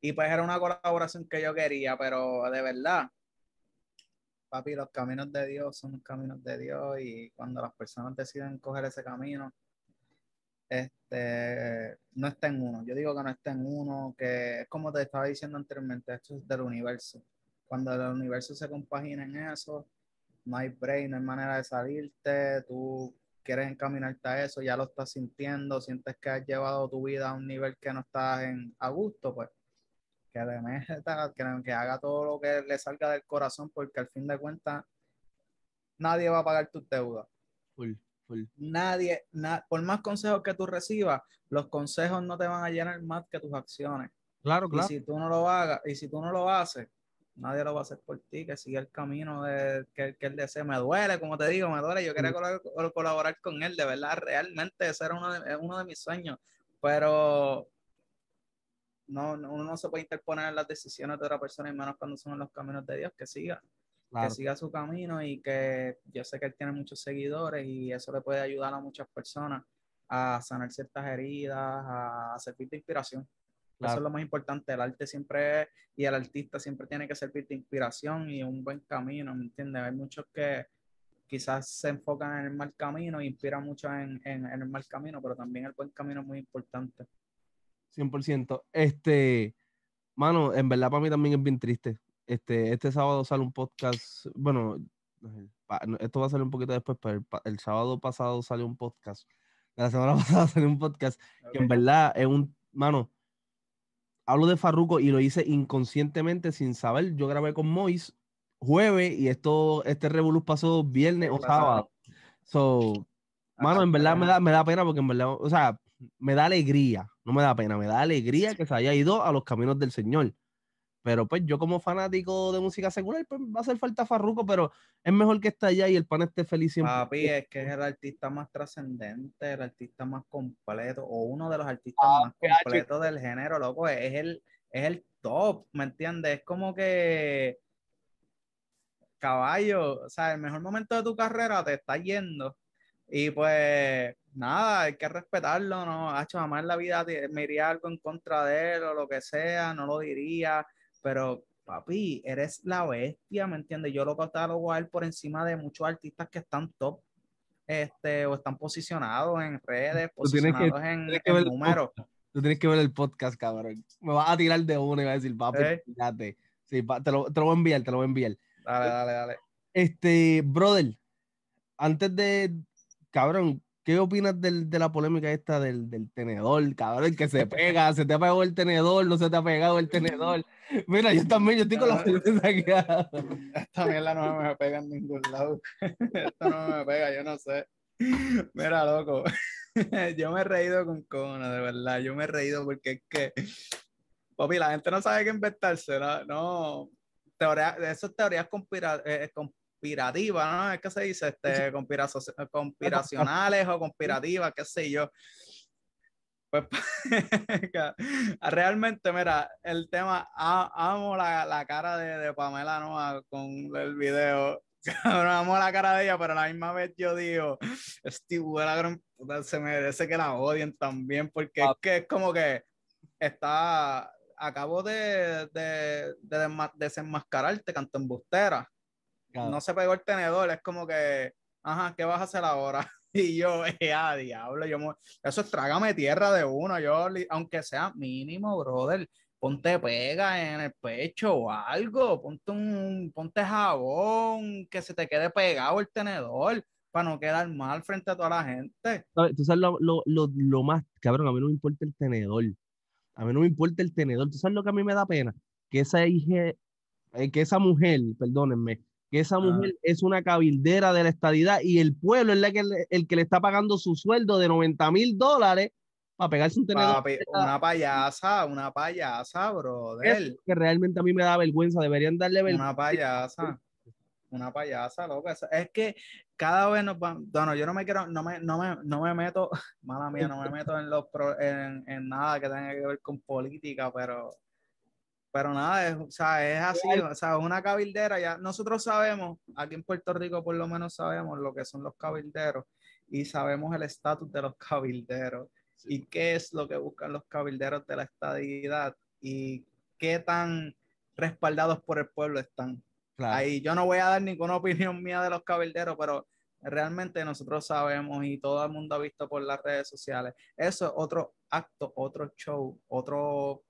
Speaker 2: Y pues era una colaboración que yo quería, pero de verdad, papi, los caminos de Dios son los caminos de Dios y cuando las personas deciden coger ese camino, este, no está en uno. Yo digo que no está en uno, que es como te estaba diciendo anteriormente, esto es del universo. Cuando el universo se compagina en eso, no hay break, no hay manera de salirte, tú quieres encaminarte a eso, ya lo estás sintiendo, sientes que has llevado tu vida a un nivel que no estás en, a gusto, pues que le que, haga todo lo que le salga del corazón, porque al fin de cuentas nadie va a pagar tus deudas. Full, full. Nadie, por más consejos que tú recibas, los consejos no te van a llenar más que tus acciones. Claro, claro. Y si tú no lo hagas, y si tú no lo haces, nadie lo va a hacer por ti, que siga el camino de, que, que, él desea. Me duele, como te digo, me duele. Yo quería colaborar con él, de verdad, realmente ese era uno de, mis sueños, pero no, no, uno no se puede interponer en las decisiones de otra persona, y menos cuando son los caminos de Dios, que siga. Que siga su camino y que yo sé que él tiene muchos seguidores y eso le puede ayudar a muchas personas a sanar ciertas heridas, a servir de inspiración. Eso es lo más importante. El arte siempre es, y el artista siempre tiene que servir de inspiración y un buen camino, ¿me entiendes? Hay muchos que quizás se enfocan en el mal camino, e inspiran mucho en, el mal camino, pero también el buen camino es muy importante.
Speaker 1: 100%. Este, mano, en verdad para mí también es bien triste. Este, este sábado sale un podcast, bueno, esto va a salir un poquito después, pero el, sábado pasado sale un podcast. La semana *laughs* pasada salió un podcast que en verdad es un, mano, hablo de Farruco y lo hice inconscientemente sin saber. Yo grabé con Mois jueves y esto, este revolú pasó viernes o sábado. So, ah, mano, en verdad me da, me da pena porque en verdad, o sea, me da alegría, no me da pena, me da alegría que se haya ido a los caminos del Señor. Pero pues yo como fanático de música secular, pues va a hacer falta Farruko, pero es mejor que esté allá y el pan esté feliz siempre. Papi, es que es el artista más trascendente, el artista más completo,
Speaker 2: o uno de los artistas ah, más completos del género, loco, es el, es el top, ¿me entiendes? Es como que caballo, o sea, el mejor momento de tu carrera te está yendo. Y pues nada, hay que respetarlo, ¿no? Hacho, jamás la vida me iría algo en contra de él o lo que sea, no lo diría pero papi, eres la bestia, ¿me entiendes? Yo lo catalogo a él por encima de muchos artistas que están top, este, o están posicionados en redes, posicionados en, números.
Speaker 1: Tú tienes que ver el podcast, cabrón. Me vas a tirar de uno y vas a decir, papi, fíjate. te, lo, voy a enviar, te lo voy a enviar. Dale, dale, dale. Este, brother, antes de, cabrón, ¿qué opinas del, de la polémica esta del, del tenedor, cabrón? Que se pega, se te ha pegado el tenedor, no se te ha pegado el tenedor. Mira, yo también, yo estoy con la cerveza aquí.
Speaker 2: Esta mierda no me pega en ningún lado. *laughs* Esta no me pega, yo no sé. Mira, loco. *laughs* Yo me he reído con Cona, de verdad. Yo me he reído porque es que. Papi, la gente no sabe qué inventarse, ¿no? no teoría, eso teorías eh, eh, conspirativas, ¿no? Es que se dice este, eh, conspiracionales o conspirativas, qué sé yo. Pues *laughs* ah, realmente, mira, el tema, amo la, cara de, Pamela Noa con el video. *laughs* amo la cara de ella, pero a la misma vez yo digo, Steve, la gran puta se merece que la odien también, porque es que es como que está, acabo de, desenmascararte, canto embustera. No se pegó el tenedor, es como que, ajá, ¿qué vas a hacer ahora? *laughs* Y yo, eh, a diablo, yo, eso es trágame tierra de uno, yo, aunque sea mínimo, brother, ponte pega en el pecho o algo, ponte un, ponte jabón, que se te quede pegado el tenedor, para no quedar mal frente a toda la gente.
Speaker 1: Tú sabes lo, lo, lo, lo más, cabrón, a mí no me importa el tenedor, a mí no me importa el tenedor, tú sabes lo que a mí me da pena, que esa hija, eh, que esa mujer, perdónenme, que esa mujer es una cabildera de la estadidad y el pueblo es la que, el que le está pagando su sueldo de 90 mil dólares para pegarse un tenedor. una
Speaker 2: payasa, una payasa, bro Es que
Speaker 1: realmente a mí me da vergüenza, deberían darle vergüenza. Una payasa, una payasa,
Speaker 2: loca. Es que cada vez nos van, bueno, yo no me quiero, no me, no me, no me meto, *laughs* mala mía, no me meto en, los, en, en nada que tenga que ver con política, pero pero nada, es, o sea, es así, o sea, es una cabildera. Ya nosotros sabemos, aquí en Puerto Rico por lo menos sabemos lo que son los cabilderos y sabemos el estatus de los *laughs* cabilderos y qué es lo que buscan los cabilderos de la estadidad y qué tan respaldados por el pueblo están. Ahí yo no voy a dar ninguna *laughs* opinión mía de los cabilderos, pero realmente nosotros sabemos y todo el mundo ha visto por las redes sociales. Eso es otro acto, otro show, otro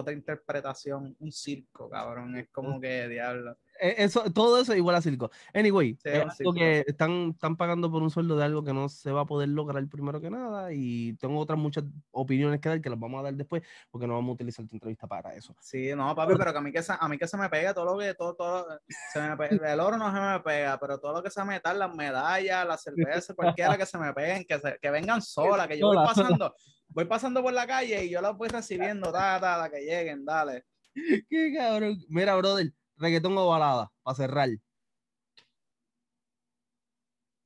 Speaker 2: otra interpretación, un circo, cabrón. Es como que diablo.
Speaker 1: Eh, eso, todo eso es igual a circo. Anyway, que están, están pagando por un sueldo de algo que no se va a poder lograr primero que nada. Y tengo otras muchas opiniones que dar que las vamos a dar después, porque no vamos a utilizar tu entrevista para eso.
Speaker 2: Sí, no, papi, pero que a mí que se, a mí que se me pega todo lo que, todo, todo, se el oro no se me pega, pero todo lo que se me metal, las medallas, las cervezas, cualquiera que se me peguen, que, que vengan sola, que yo voy pasando voy pasando por la calle y yo la voy recibiendo, ta, ta, que lleguen, dale.
Speaker 1: *laughs* Qué cabrón. Mira, brother, reggaetón o balada, para cerrar.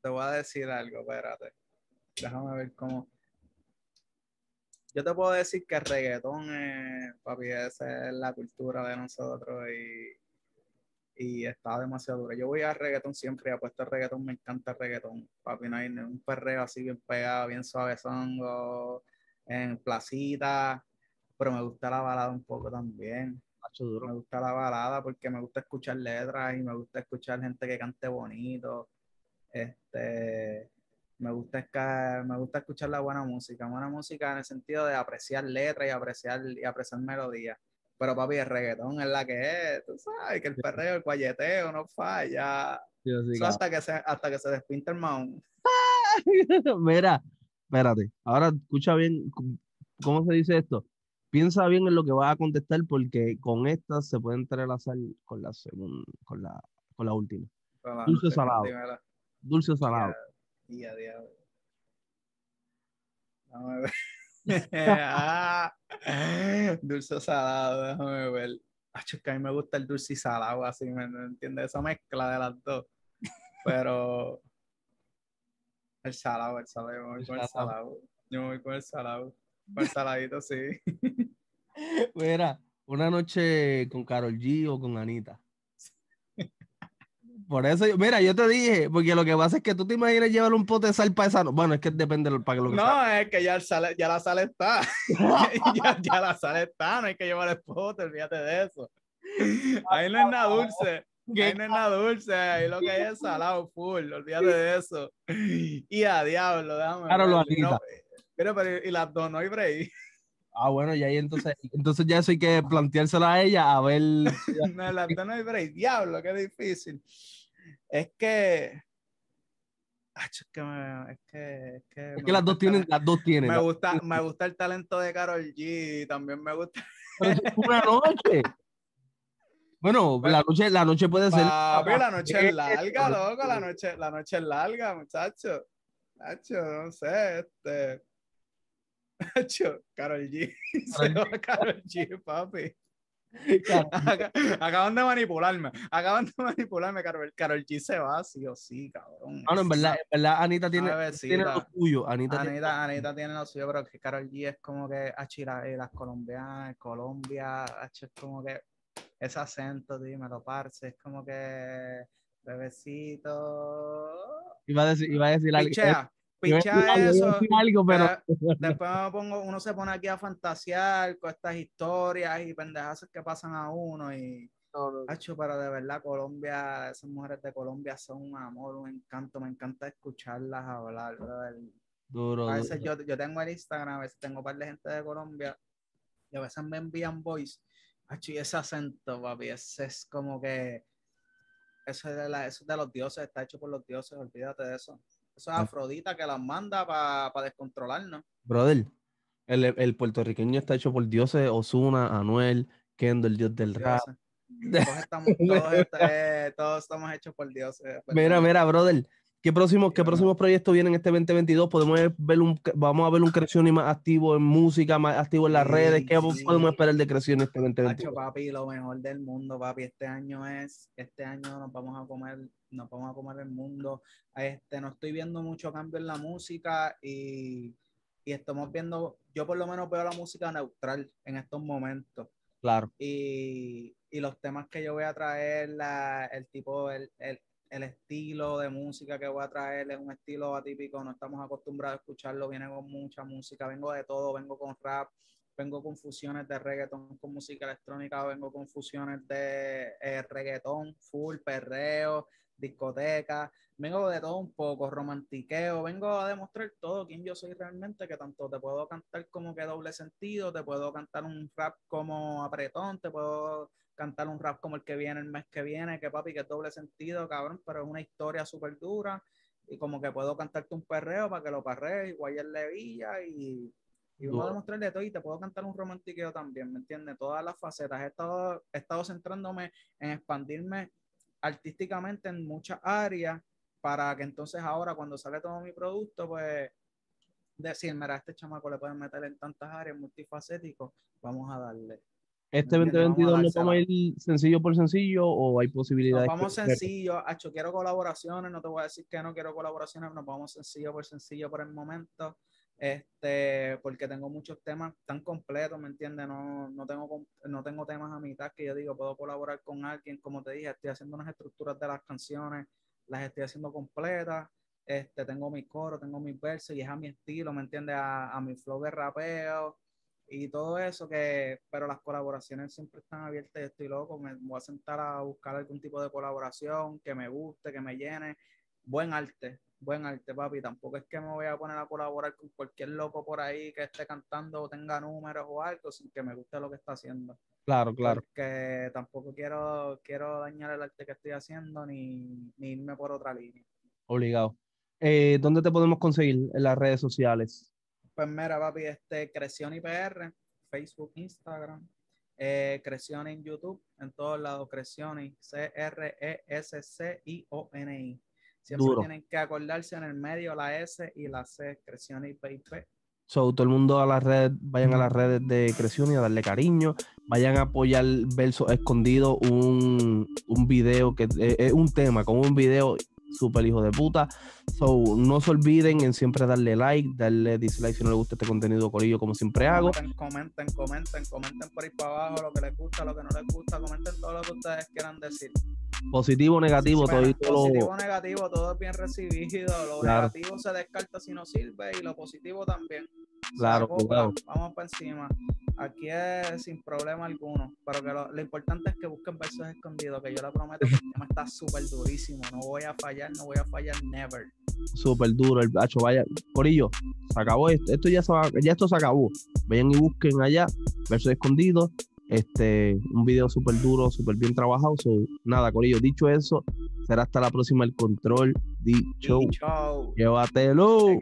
Speaker 2: Te voy a decir algo, espérate.
Speaker 1: Déjame ver cómo.
Speaker 2: Yo te puedo decir que reggaetón, papi, esa es la cultura de nosotros y, y está demasiado dura. Yo voy a reggaetón siempre, apuesto puesto reggaetón, me encanta el reggaetón. Papi, no hay un perreo así bien pegado, bien suave, songo, en Placita, pero me gusta la balada un poco también. Ah, duro. Me gusta la balada porque me gusta escuchar letras y me gusta escuchar gente que cante bonito. Este, me gusta, me gusta escuchar la buena música, buena música en el sentido de apreciar letras y apreciar, y apreciar melodías. Pero papi, el reggaetón es la que es, tú sabes, que el perreo, el cualleteo no falla. hasta, que se, hasta que se despinta el maón.
Speaker 1: *laughs* Mira, espérate, ahora escucha bien, ¿cómo se dice esto? Piensa bien en lo que vas a contestar porque con esta se puede entrelazar con la segunda, con la, con la última. dulce salado. Dulce salado.
Speaker 2: Día, día, día. Déjame ver. *laughs* *laughs* dulce salado, déjame ver. a mí me gusta el dulce y salado, así, ¿me entiende Esa mezcla de las dos. *laughs*
Speaker 1: Pero el salado, el salado, yo me voy con el salado. Yo me voy con el salado. Con el saladito, sí. *laughs* Mira, una noche con Carol G o con Anita. Por eso, mira, yo te dije, porque lo que pasa es que tú te imaginas llevar un pote de sal para esa. Bueno, es que depende del lo No,
Speaker 2: sea. es que ya, ya la sal está. *laughs* ya, ya, la sal está, no hay que llevar el pote, olvídate de eso. Ahí no es nada dulce. Vienen la dulce, y lo que hay es salado, full, olvídate de eso.
Speaker 1: Y
Speaker 2: a diablo, déjame. Claro, lo pero, pero, y las dos, no hay break.
Speaker 1: Ah, bueno, y ahí entonces, entonces ya eso hay que planteárselo a ella, a ver. *laughs* no,
Speaker 2: las dos no hay break, diablo, qué difícil. Es que. Es que, es que, que, las, dos tienen, las dos tienen, Me gusta, me gusta el talento de Carol G, también me gusta.
Speaker 1: Pero es una noche. *laughs* Bueno, la, noche, la noche puede ser. la noche es larga, loco.
Speaker 2: La noche, la noche es larga, muchacho. Muchacho, no sé, este. *laughs* Carol G. Carol *laughs* G, papi.
Speaker 1: Acaban de manipularme,
Speaker 2: acaban de manipularme, Carol, G se va, sí o sí,
Speaker 1: cabrón. Ah no, en verdad, Anita tiene, tiene lo suyo. Anita, Anita, tiene...
Speaker 2: Anita tiene lo suyo, pero que Carol G es como que achira, eh, las colombianas, Colombia, H es como que ese acento, lo parce, es como que bebecito.
Speaker 1: Iba a decir, a decir algo. Pichea, pinchea eso. *laughs* después
Speaker 2: uno se pone aquí a fantasear con estas historias y pendejas que pasan a uno y. pero de verdad Colombia, esas mujeres de Colombia son un amor, un encanto, me encanta escucharlas hablar,
Speaker 1: Duro. A veces Yo,
Speaker 2: yo tengo el Instagram, a veces tengo un par de gente de Colombia y a veces me envían voice y ese acento, papi, ese es como que. Eso es, de los dioses, está hecho por los dioses, olvídate de eso. Eso es ah. Afrodita que las manda para descontrolarnos.
Speaker 1: Brother, el, puertorriqueño está hecho por dioses, Osuna, Anuel, Kendo, el dios del rap. Todos estamos, todos, *laughs* este,
Speaker 2: todos estamos hechos por dioses. Mira, mira,
Speaker 1: brother, ¿Qué próximos, qué próximos proyectos vienen este 2022? ¿Podemos ver un, vamos a ver un crecimiento más activo en música, más activo en las redes? ¿Qué podemos esperar de Creación este 2022? Pacho,
Speaker 2: papi, lo mejor del mundo, papi. Este año es, este año nos vamos a comer, nos vamos a comer el mundo. Este, no estoy viendo mucho cambio en la música y, y estamos viendo, yo por lo menos veo la música neutral en estos momentos. Claro. Y, y los temas que yo voy a traer, la, el tipo, el, el el estilo de música que voy a traer es un estilo atípico, no estamos acostumbrados a escucharlo, viene con mucha música, vengo de todo, vengo con rap, vengo con fusiones de reggaeton con música electrónica, vengo con fusiones de eh, reggaeton full, perreo, discoteca, vengo de todo un poco, romantiqueo, vengo a demostrar todo quién yo soy realmente, que tanto te puedo cantar como que doble sentido, te puedo cantar un rap como apretón, te puedo cantar un rap como el que viene el mes que viene, que papi, que doble sentido, cabrón, pero es una historia súper dura. Y como que puedo cantarte un perreo para que lo parrees, igual le Levilla y y puedo demostrarle todo y te puedo cantar un romantiqueo también, ¿me entiendes? Todas las facetas. He estado, estado centrándome en expandirme artísticamente en muchas áreas para que entonces ahora cuando sale todo mi producto, pues decir, mira, a este chamaco le pueden meter en tantas áreas, multifacético, vamos a darle. ¿Este 2022 no vamos a
Speaker 1: ir sencillo por sencillo o hay posibilidades? vamos sencillo,
Speaker 2: acho quiero colaboraciones, no te voy a decir que no quiero colaboraciones, nos vamos sencillo por sencillo por el momento, este, porque tengo muchos temas tan completos, ¿me entiendes? No, no, tengo, no tengo temas a mitad que yo digo, puedo colaborar con alguien, como te dije, estoy haciendo unas estructuras de las canciones, las estoy haciendo completas, este, tengo mi coro, tengo mis versos y es a mi estilo, ¿me entiendes? a mi flow de rapeo y todo eso, que, pero las colaboraciones siempre están abiertas, y estoy loco, me voy a sentar a buscar algún tipo de colaboración que me guste, que me llene, buen arte, buen arte, papi, tampoco es que me voy a poner a colaborar con cualquier loco por ahí que esté cantando o tenga números o algo, sin que me guste lo que está haciendo. Claro, claro. que tampoco quiero, quiero dañar el arte que estoy haciendo ni, irme por otra línea.
Speaker 1: Obligado. Eh, ¿Dónde te podemos conseguir en las redes sociales?
Speaker 2: Pues mira, papi, este, Creción IPR, Facebook, Instagram, eh, en YouTube, en todos lados, Creción C-R-E-S-C-I-O-N-I. E Siempre tienen que acordarse en el medio la S y la C, Creción IPIP.
Speaker 1: So, todo el mundo a las redes, vayan a las redes de creación y a darle cariño. Vayan a apoyar Verso Escondido, un, un video que eh, es un tema con un video súper hijo de puta. So, no se olviden en siempre darle like, darle dislike si no les gusta este contenido corillo como siempre hago. Comenten,
Speaker 2: comenten, comenten, comenten por ahí para abajo lo que les gusta, lo que no les gusta, comenten todo lo que ustedes quieran decir.
Speaker 1: Positivo, negativo, todo,
Speaker 2: negativo, todo es bien recibido. Lo negativo se descarta si no sirve y lo positivo también. Claro, claro. Vamos para encima. Aquí es sin problema alguno. Pero lo, importante es que busquen versos escondidos, que yo lo prometo que el tema está súper durísimo. No voy a fallar, no voy a fallar, never.
Speaker 1: Súper duro, el bacho, vaya. Corillo, se acabó esto. Esto ya, se ya esto se acabó. Vayan y busquen allá, versos escondidos. Este, un video súper duro, súper bien trabajado. So, nada, Corillo, dicho eso, será hasta la próxima el control. Dicho. Llévatelo.